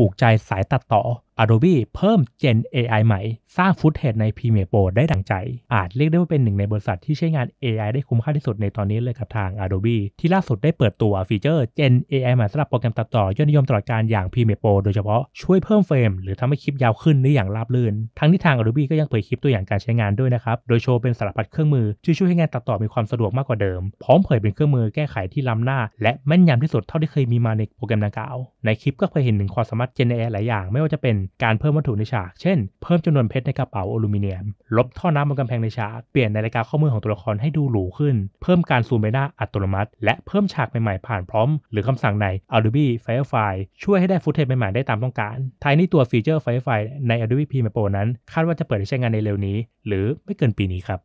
ูกใจสายตัดต่อ Adobe เพิ่ม Gen AI ใหม่ สร้างฟุตเทจใน Premiere Pro ได้ดังใจ อาจเรียกได้ว่าเป็นหนึ่งในบริษัทที่ใช้งาน AI ได้คุ้มค่าที่สุดในตอนนี้เลยกับทาง Adobe ที่ล่าสุดได้เปิดตัวฟีเจอร์ Gen AI ใหม่สำหรับโปรแกรมตัดต่อยอดนิยมตลอดการอย่าง Premiere Pro โดยเฉพาะช่วยเพิ่มเฟรม หรือทำให้คลิปยาวขึ้นได้อย่างราบรื่น ทั้งที่ทาง Adobe ก็ยังเผยคลิปตัวอย่างการใช้งานด้วยนะครับ โดยโชว์เป็นสารพัดเครื่องมือที่ช่วยให้งานตัดต่อมีความสะดวกมากกว่าเดิม พร้อมเผยเป็นเครื่องมือแก้ไขที่ล้ำหน้า และแม่นยำที่สุดเท่าที่เคยมีมาในโปรแกรมดังกล่าวในคลิปก็เคยเห็นถึงความสามารถ Gen AI หลายอย่าง ไม่ว่าจะเป็นการเพิ่มวัตถุในฉาก เช่นเพิ่มจำนวนเพชรในกระเป๋าอลูมิเนียม ลบท่อน้ำบนกำแพงในฉาก เปลี่ยนนาฬิกาข้อมือของตัวละครให้ดูหรูขึ้น เพิ่มการซูมใบหน้าอัตโนมัติ และเพิ่มฉากใหม่ๆ ผ่านพร้อมหรือคำสั่งใน Adobe Firefly ช่วยให้ได้ฟุตเทจใหม่ๆ ได้ตามต้องการท้ายนี้ตัวฟีเจอร์ Firefly ใน Adobe Premiere Pro นั้นคาดว่าจะเปิดใช้งานในเร็วนี้ หรือไม่เกินปีนี้ครับ